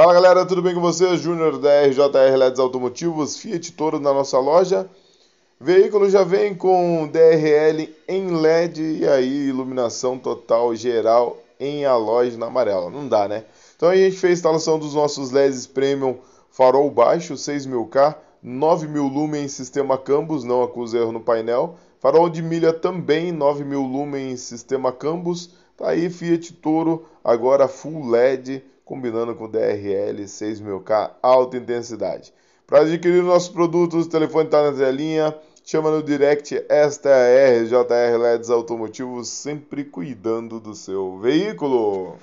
Fala galera, tudo bem com vocês? Júnior da RJR LEDs Automotivos, Fiat Toro na nossa loja. Veículo já vem com DRL em LED e aí iluminação total geral em halóis na amarela. Não dá, né? Então a gente fez a instalação dos nossos LEDs Premium farol baixo, 6000K, 9000 lumen sistema Cambus, não acusa erro no painel. Farol de milha também, 9 mil lumens, sistema cambus, Tá aí Fiat Toro, agora full LED, combinando com DRL 6000K alta intensidade. Para adquirir nossos produtos, o telefone está na telinha. Chama no direct, esta é a RJR LEDs Automotivos, sempre cuidando do seu veículo.